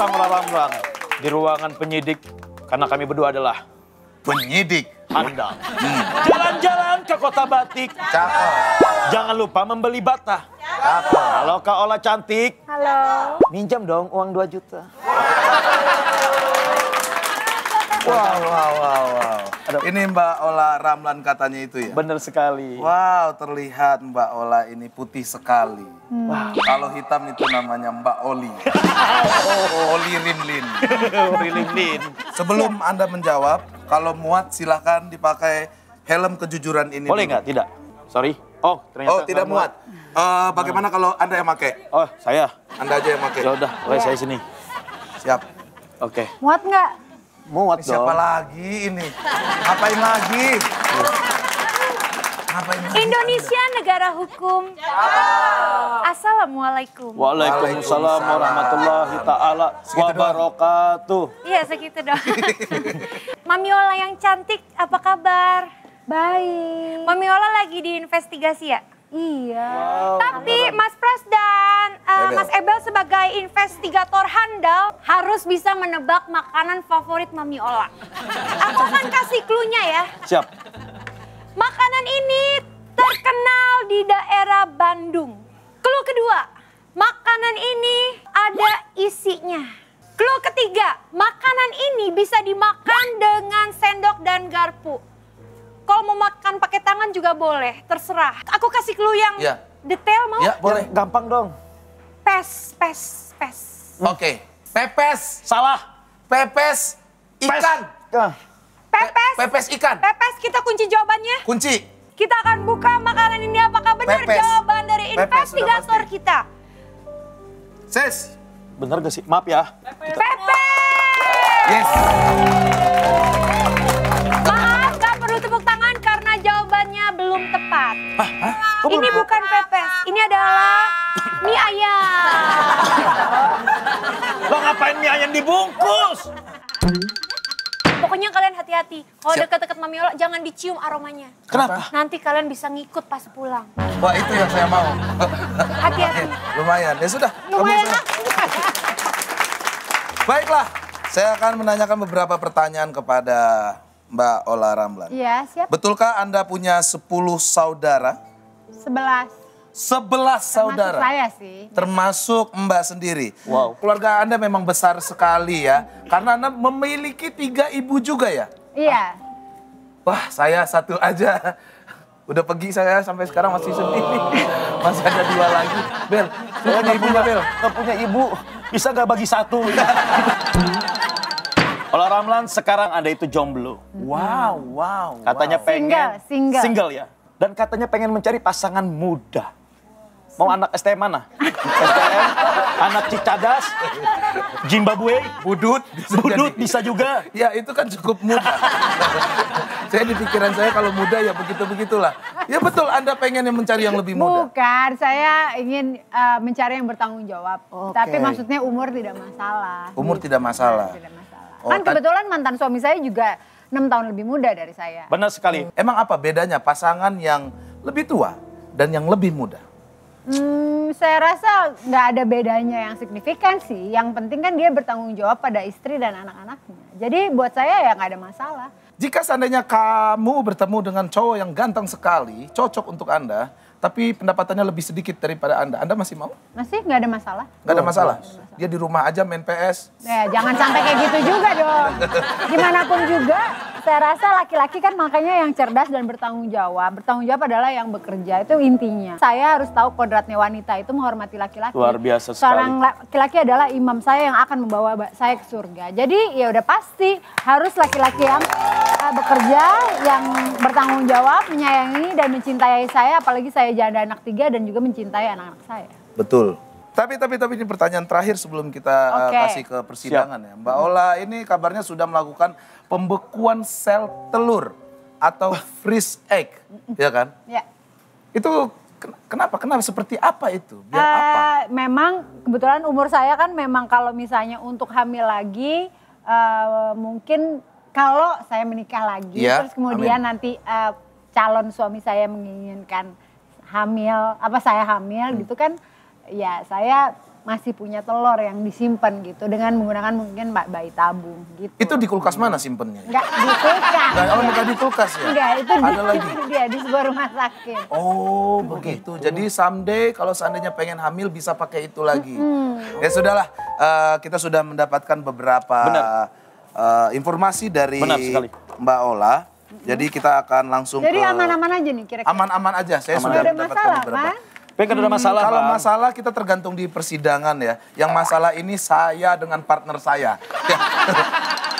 datang Ramblan di ruangan penyidik karena kami berdua adalah penyidik Anda. Hmm. Jalan-jalan hmm. ke kota batik. Cakep. Jangan lupa membeli bata. Cakep. Halo Kak Ola cantik. Halo. Minjam dong uang 2 juta. Wow, wow, wow, wow. Ini Mbak Ola Ramlan katanya itu ya? Bener sekali. Wow, terlihat Mbak Ola ini putih sekali. Hmm. Wow. Kalau hitam itu namanya Mbak Oli. oh, Oli Rimlin. Oli Rimlin. Sebelum Anda menjawab, kalau muat silahkan dipakai helm kejujuran ini. Boleh nggak? Tidak. Sorry. Oh, ternyata. Oh, tidak muat. muat. Uh, bagaimana hmm. kalau Anda yang pakai? Oh, saya. Anda aja yang pakai. Ya udah, ya. saya sini. Siap. Oke. Okay. Muat nggak? Muat dong. Siapa lagi ini? Ngapain lagi? Ngapain lagi? Indonesia negara hukum. Assalamualaikum. Waalaikumsalam warahmatullahi taala wabarakatuh. Iya, segitu dong. Mami Ola yang cantik, apa kabar? Baik. Mami Ola lagi diinvestigasi ya? Iya. Wow, Tapi Mas Pras dan uh, eh, Ebel. Iya, iya. Mas Ebel sebagai investigator handal harus bisa menebak makanan favorit Mami Ola. Aku akan kasih klunya ya. Siap. Makanan ini terkenal di daerah Bandung. Clue kedua, makanan ini ada isinya. Clue ketiga, makanan ini bisa dimakan dengan sendok dan garpu. Kalau mau makan pakai tangan juga boleh, terserah. Aku kasih clue yang ya. detail mau? Ya, boleh. Ya, gampang dong. Pes, pes, pes. Oke. Okay. Pepes. Salah. Pepes ikan. Pes. Ah. Pepes. Pepes ikan. Pepes kita kunci jawabannya. Kunci. Kita akan buka makanan ini apakah benar Pepes. jawaban dari investigator kita. Ses. Benar gak sih? Maaf ya. Pepes. Kita... Pepes. Yes. Kok oh, ini bukan pepes, ini adalah mie ayam. Lo ngapain mie ayam dibungkus? Pokoknya kalian hati-hati. Kalau deket-deket Mami Yola jangan dicium aromanya. Kenapa? Nanti kalian bisa ngikut pas pulang. Wah itu yang saya mau. Hati-hati. Lumayan, ya sudah. Lumayan lah. Baiklah, saya akan menanyakan beberapa pertanyaan kepada Mbak Ola Ramlan. Iya, siap. Betulkah Anda punya 10 saudara? Sebelas. Sebelas saudara. Termasuk saya sih. Termasuk Mbak sendiri. Wow. Keluarga Anda memang besar sekali ya. Karena Anda memiliki tiga ibu juga ya? Iya. Ah. Wah saya satu aja. Udah pergi saya sampai sekarang masih sendiri. Masih ada dua lagi. Bel, lu punya ibu gak Bel? Gak punya ibu. Bisa gak bagi satu? Kalau Ramlan sekarang ada itu jomblo. Wow, wow. Katanya wow. pengen. Single, single. Single ya? dan katanya pengen mencari pasangan muda. Mau anak STM mana? STM, anak Cicadas, Zimbabwe, Budut, Budut bisa juga. Ya itu kan cukup muda. saya di pikiran saya kalau muda ya begitu begitulah. Ya betul Anda pengen yang mencari yang lebih muda. Bukan, saya ingin uh, mencari yang bertanggung jawab. Okay. Tapi maksudnya umur tidak masalah. Umur tidak masalah. Tidak masalah. Kan oh, kan kebetulan mantan suami saya juga 6 tahun lebih muda dari saya. Benar sekali. Hmm. Emang apa bedanya pasangan yang lebih tua dan yang lebih muda? Hmm, saya rasa nggak ada bedanya yang signifikan sih. Yang penting kan dia bertanggung jawab pada istri dan anak-anaknya. Jadi buat saya ya nggak ada masalah. Jika seandainya kamu bertemu dengan cowok yang ganteng sekali, cocok untuk Anda, tapi pendapatannya lebih sedikit daripada Anda. Anda masih mau? Masih, nggak ada masalah. Nggak ada oh, masalah? Dia di rumah aja main PS. Ya, jangan sampai kayak gitu juga dong. Gimana pun juga, saya rasa laki-laki kan makanya yang cerdas dan bertanggung jawab. Bertanggung jawab adalah yang bekerja, itu intinya. Saya harus tahu kodratnya wanita itu menghormati laki-laki. Luar biasa sekali. Seorang laki-laki adalah imam saya yang akan membawa saya ke surga. Jadi ya udah pasti harus laki-laki yang pekerja yang bertanggung jawab, menyayangi dan mencintai saya, apalagi saya janda anak tiga dan juga mencintai anak-anak saya. Betul. Tapi tapi tapi ini pertanyaan terakhir sebelum kita eh, okay. kasih ke persidangan Siap. ya. Mbak Ola ini kabarnya sudah melakukan pembekuan sel telur atau freeze egg, ya kan? Ya. Itu kenapa? Kenapa seperti apa itu? Biar uh, apa? memang kebetulan umur saya kan memang kalau misalnya untuk hamil lagi uh, mungkin kalau saya menikah lagi yeah. terus kemudian Amin. nanti uh, calon suami saya menginginkan hamil apa saya hamil hmm. gitu kan ya saya masih punya telur yang disimpan gitu dengan menggunakan mungkin mbak bayi tabung gitu. Itu di kulkas mana simpennya? Enggak di kulkas. Enggak, oh, bukan di kulkas ya? Enggak, itu Ada di, lagi. dia di sebuah rumah sakit. Oh, begitu. Jadi someday kalau seandainya pengen hamil bisa pakai itu lagi. -hmm. Ya sudahlah, uh, kita sudah mendapatkan beberapa Benar uh, informasi dari Mbak Ola. Jadi kita akan langsung Jadi aman-aman aja nih kira-kira. Aman-aman aja. Saya aman. sudah ada masalah, beberapa. Kan? ada hmm, masalah. kalau kalau masalah kita tergantung di persidangan ya. Yang masalah ini saya dengan partner saya. Ya.